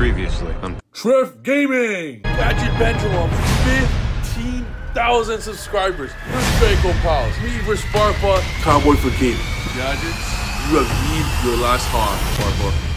Previously on um, Treff Gaming! Gadget Pendulum, 15,000 subscribers. We're Draco Pals, me, we're Cowboy for King. Gadgets, you have beat your last heart, Sparpa.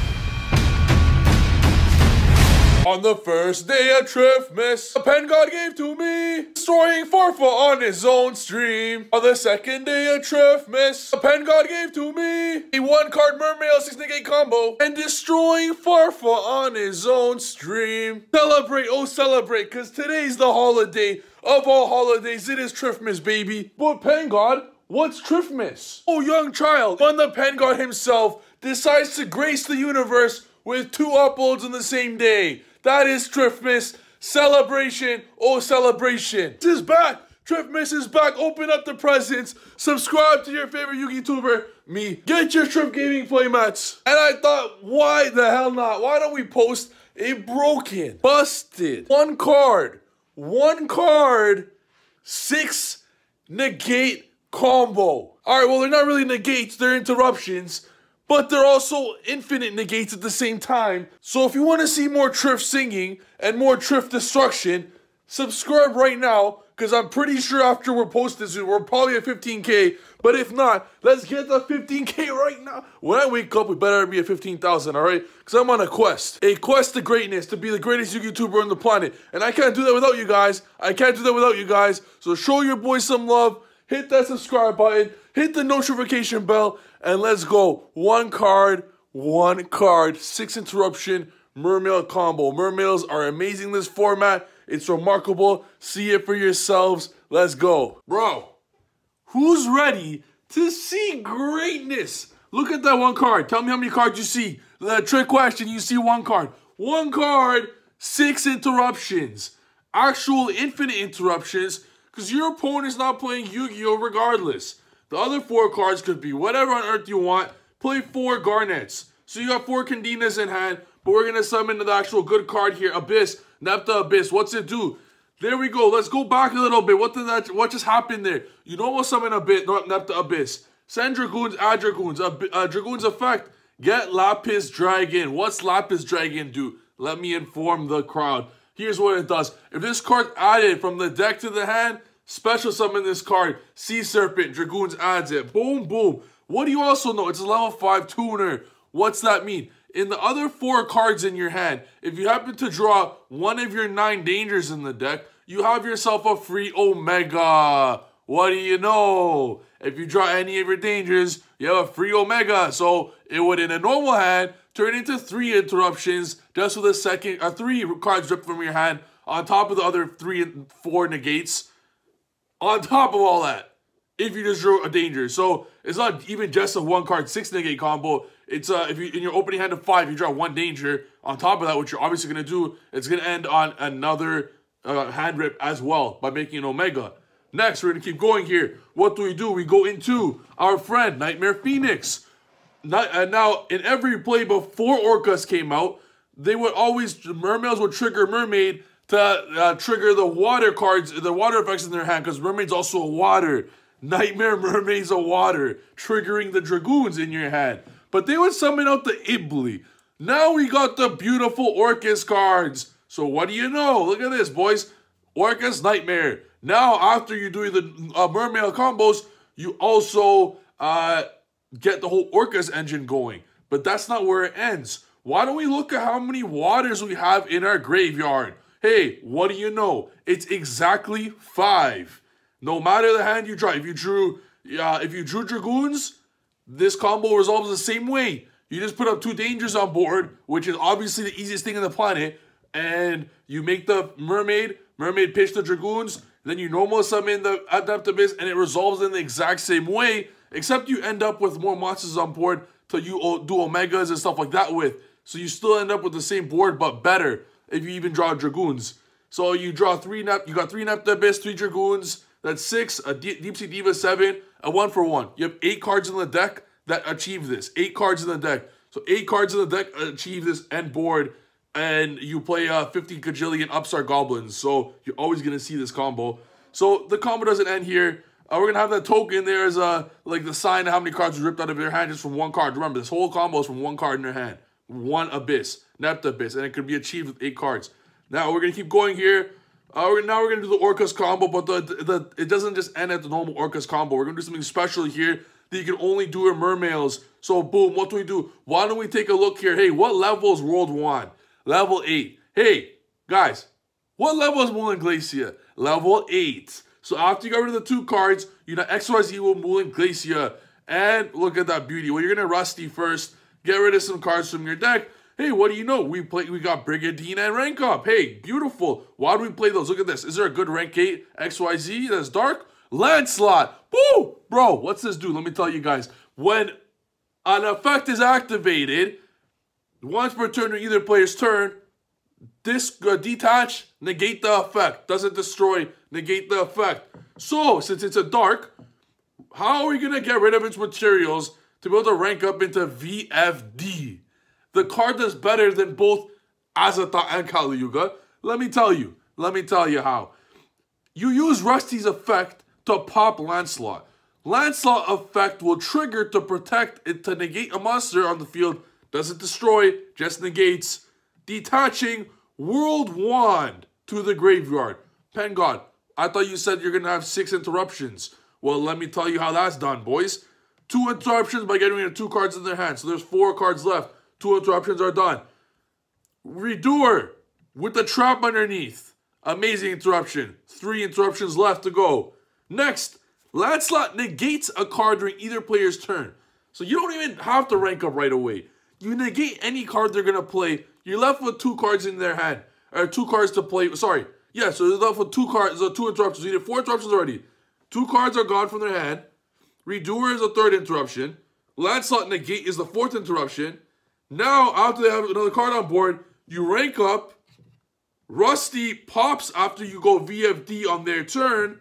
On the first day of Triffmas, a pen god gave to me, destroying Farfa on his own stream. On the second day of Triffmas, a pen god gave to me, a one card mermail 6 combo, and destroying Farfa on his own stream. Celebrate, oh celebrate, cause today's the holiday. Of all holidays, it is Triffmas, baby. But pen god, What's Triffmas? Oh, young child, when the pen god himself decides to grace the universe with two uploads on the same day. That is Triffmas celebration or celebration. This is back. Triffmas is back. Open up the presents. Subscribe to your favorite YouTuber, me. Get your Trip Gaming playmats. And I thought, why the hell not? Why don't we post a broken, busted, one card, one card, six negate combo. All right, well, they're not really negates, they're interruptions but they're also infinite negates at the same time. So if you want to see more Triff singing and more Triff destruction, subscribe right now because I'm pretty sure after we're this, we're probably at 15K. But if not, let's get to 15K right now. When I wake up, we better be at 15,000, all right? Because I'm on a quest. A quest to greatness, to be the greatest YouTuber on the planet. And I can't do that without you guys. I can't do that without you guys. So show your boy some love. Hit that subscribe button. Hit the notification bell. And let's go. One card, one card, six interruption, mermail combo. Mermails are amazing this format. It's remarkable. See it for yourselves. Let's go. Bro, who's ready to see greatness? Look at that one card. Tell me how many cards you see. The trick question, you see one card. One card, six interruptions. Actual infinite interruptions, because your opponent's not playing Yu-Gi-Oh! regardless. The other four cards could be whatever on earth you want. Play four Garnets. So you got four Candinas in hand, but we're going to summon the actual good card here, Abyss. Nepta Abyss. What's it do? There we go. Let's go back a little bit. What did that? What just happened there? You don't want summon Abyss, not Nepta Abyss. Send Dragoons, add Dragoons. Ab uh, Dragoons effect. Get Lapis Dragon. What's Lapis Dragon do? Let me inform the crowd. Here's what it does. If this card added from the deck to the hand, Special summon this card, Sea Serpent, Dragoon's adds it. Boom, boom. What do you also know? It's a level 5 tuner. What's that mean? In the other four cards in your hand, if you happen to draw one of your nine dangers in the deck, you have yourself a free Omega. What do you know? If you draw any of your dangers, you have a free Omega. So it would, in a normal hand, turn into three interruptions just with a second, a three cards ripped from your hand on top of the other three and four negates. On top of all that, if you just drew a danger. So it's not even just a one card six negate combo. It's uh if you in your opening hand of five, you draw one danger. On top of that, what you're obviously gonna do, it's gonna end on another uh, hand rip as well by making an omega. Next, we're gonna keep going here. What do we do? We go into our friend Nightmare Phoenix. Not, uh, now, in every play before Orcas came out, they would always mermaids would trigger mermaid to uh, trigger the water cards, the water effects in their hand, because Mermaid's also a water. Nightmare Mermaid's of water, triggering the Dragoons in your hand. But they would summon out the Ibli. Now we got the beautiful Orcus cards. So what do you know? Look at this, boys. Orcus Nightmare. Now, after you do the uh, Mermaid combos, you also uh, get the whole Orcus engine going. But that's not where it ends. Why don't we look at how many waters we have in our graveyard? Hey, what do you know? It's exactly five. No matter the hand you draw, if you drew, uh, if you drew dragoons, this combo resolves the same way. You just put up two dangers on board, which is obviously the easiest thing on the planet, and you make the mermaid. Mermaid pitch the dragoons. Then you normal summon the Adaptibus, and it resolves in the exact same way, except you end up with more monsters on board till you do omegas and stuff like that with. So you still end up with the same board, but better if you even draw dragoons. So you draw three Nep, you got three Neptibus, three dragoons, that's six, a D Deep Sea Diva seven, a one for one. You have eight cards in the deck that achieve this. Eight cards in the deck. So eight cards in the deck achieve this end board, and you play uh, 50 Kajillion Upstart Goblins. So you're always going to see this combo. So the combo doesn't end here. Uh, we're going to have that token there as a uh, like the sign of how many cards you ripped out of your hand just from one card. Remember, this whole combo is from one card in your hand one abyss, not abyss, and it could be achieved with eight cards. Now we're gonna keep going here. Uh, we're, now we're gonna do the Orcas combo, but the, the, the it doesn't just end at the normal Orcas combo. We're gonna do something special here that you can only do in Mermaids. So boom, what do we do? Why don't we take a look here? Hey, what level is World One? Level eight. Hey, guys, what level is Moulin Glacier? Level eight. So after you got rid of the two cards, you know XYZ will Moulin Glacier. And look at that beauty. Well, you're gonna Rusty first. Get rid of some cards from your deck. Hey, what do you know? We play. We got Brigadine and rank up. Hey, beautiful. Why do we play those? Look at this. Is there a good rank eight XYZ that's dark? Landslot. Woo, bro. What's this do? Let me tell you guys. When an effect is activated, once per turn to either player's turn, this uh, detach negate the effect. Doesn't destroy. Negate the effect. So since it's a dark, how are we gonna get rid of its materials? to be able to rank up into VFD, the card is better than both Azata and Kali Yuga. Let me tell you. Let me tell you how. You use Rusty's effect to pop Lancelot. Lancelot effect will trigger to protect it to negate a monster on the field. Doesn't destroy, just negates. Detaching World Wand to the graveyard. Pen God, I thought you said you're going to have six interruptions. Well, let me tell you how that's done, boys. Two interruptions by getting rid of two cards in their hand. So there's four cards left. Two interruptions are done. Redoer with the trap underneath. Amazing interruption. Three interruptions left to go. Next, Lancelot negates a card during either player's turn. So you don't even have to rank up right away. You negate any card they're going to play. You're left with two cards in their hand. Or two cards to play. Sorry. Yeah, so there's are left with two cards. So two interruptions. You did four interruptions already. Two cards are gone from their hand. Redoer is the third interruption. Lancelot negate is the fourth interruption. Now, after they have another card on board, you rank up. Rusty pops after you go VFD on their turn,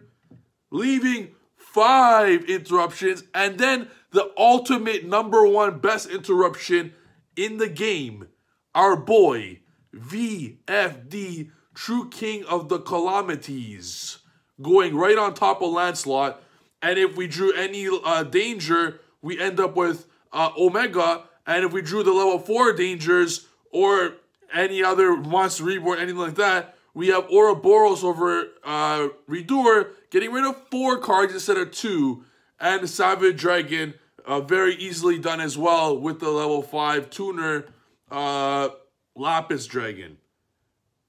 leaving five interruptions, and then the ultimate number one best interruption in the game. Our boy, VFD, true king of the calamities, going right on top of Lancelot and if we drew any uh, danger, we end up with uh, Omega. And if we drew the level 4 dangers or any other Monster Reborn, anything like that, we have Ouroboros over uh, Redoer, getting rid of four cards instead of two. And Savage Dragon, uh, very easily done as well with the level 5 tuner, uh, Lapis Dragon.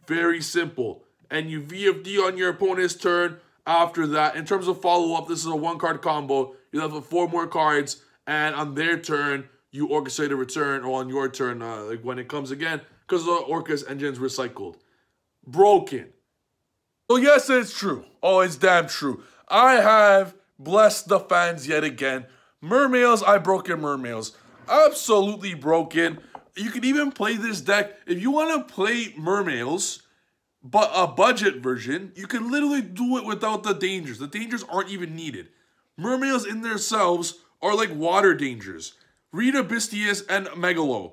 Very simple. And you VFD on your opponent's turn, after that. In terms of follow-up, this is a one-card combo. You have four more cards, and on their turn, you orchestrate a return, or on your turn, uh, like when it comes again, because the Orca's engine's recycled. Broken. So yes, it's true. Oh, it's damn true. I have blessed the fans yet again. Mermails, I broken Mermails. Absolutely broken. You can even play this deck. If you want to play Mermails, but a budget version, you can literally do it without the dangers. The dangers aren't even needed. Mermaids in themselves are like water dangers. Rita Bistius and Megalo.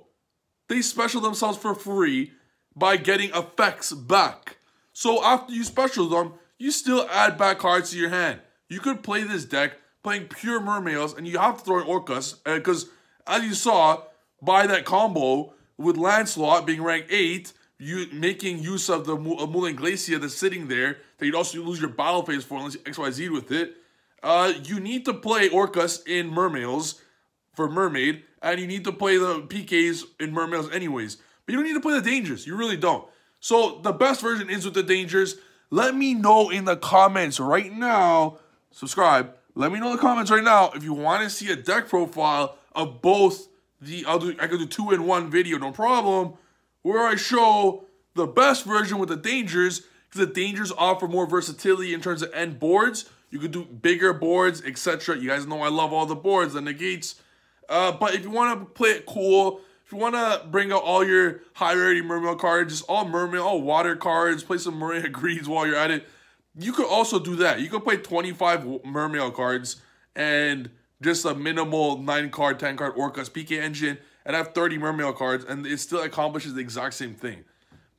They special themselves for free by getting effects back. So after you special them, you still add back cards to your hand. You could play this deck playing pure mermaids and you have to throw in orcas because uh, as you saw by that combo with Lancelot being ranked 8 you making use of the Mullen Glacier that's sitting there that you'd also lose your bottle phase for unless XYZ with it. Uh, you need to play Orcas in Mermaids for Mermaid, and you need to play the PKs in Mermaids anyways. But you don't need to play the Dangers. You really don't. So the best version is with the Dangers. Let me know in the comments right now. Subscribe. Let me know in the comments right now if you want to see a deck profile of both the... I'll do, I could do two in one video, no problem where I show the best version with the dangers because the dangers offer more versatility in terms of end boards. You could do bigger boards, etc. You guys know I love all the boards, and the gates. Uh, but if you want to play it cool, if you want to bring out all your high rarity mermaid cards, just all mermaid, all water cards, play some Maria Greeds while you're at it, you could also do that. You could play 25 mermaid cards and just a minimal 9 card, 10 card Orcas PK engine and have 30 mermail cards, and it still accomplishes the exact same thing.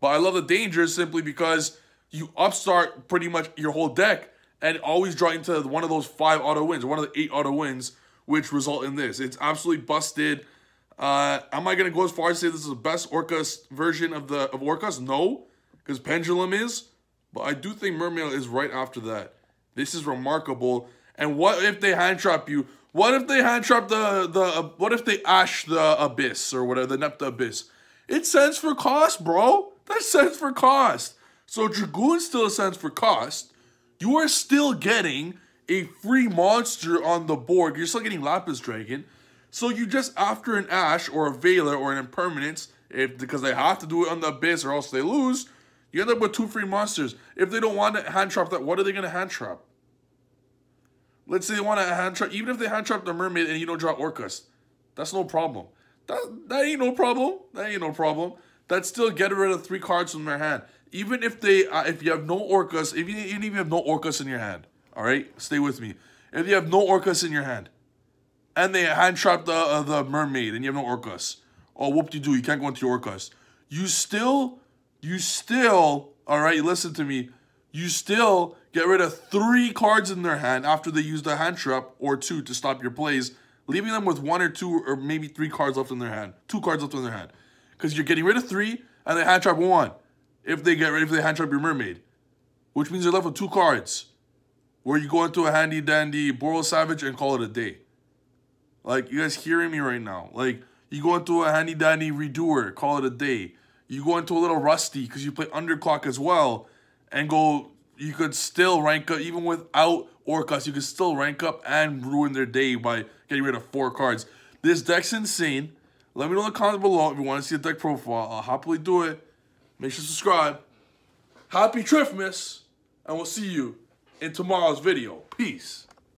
But I love the dangers simply because you upstart pretty much your whole deck and always draw into one of those five auto wins, one of the eight auto wins, which result in this. It's absolutely busted. Uh, am I going to go as far as say this is the best Orcas version of the of Orcas? No, because Pendulum is. But I do think Mermail is right after that. This is remarkable. And what if they hand trap you? What if they hand trap the the uh, what if they ash the abyss or whatever the Nepta abyss? It sends for cost, bro. That sends for cost. So Dragoon still sends for cost. You are still getting a free monster on the board. You're still getting Lapis Dragon. So you just after an Ash or a Veiler or an Impermanence, if because they have to do it on the Abyss or else they lose, you end up with two free monsters. If they don't want to hand trap that, what are they going to hand trap? Let's say they want to hand trap, even if they hand trap the mermaid and you don't draw orcas, that's no problem. That, that ain't no problem. That ain't no problem. That's still get rid of three cards from their hand. Even if they, uh, if you have no orcas, if you, even have no orcas in your hand, all right, stay with me. If you have no orcas in your hand, and they hand trap the uh, the mermaid, and you have no orcas, oh whoop de do you can't go into your orcas. You still, you still, all right, listen to me you still get rid of three cards in their hand after they use the hand trap or two to stop your plays, leaving them with one or two or maybe three cards left in their hand. Two cards left in their hand. Because you're getting rid of three and they hand trap one if they get ready for the hand trap your mermaid. Which means they are left with two cards where you go into a handy dandy Boral Savage and call it a day. Like, you guys hearing me right now? Like, you go into a handy dandy Redoer, call it a day. You go into a little Rusty because you play Underclock as well and go. You could still rank up even without Orcus. You could still rank up and ruin their day by getting rid of four cards. This deck's insane. Let me know in the comments below if you want to see a deck profile. I'll happily do it. Make sure to subscribe. Happy Trifmas, and we'll see you in tomorrow's video. Peace.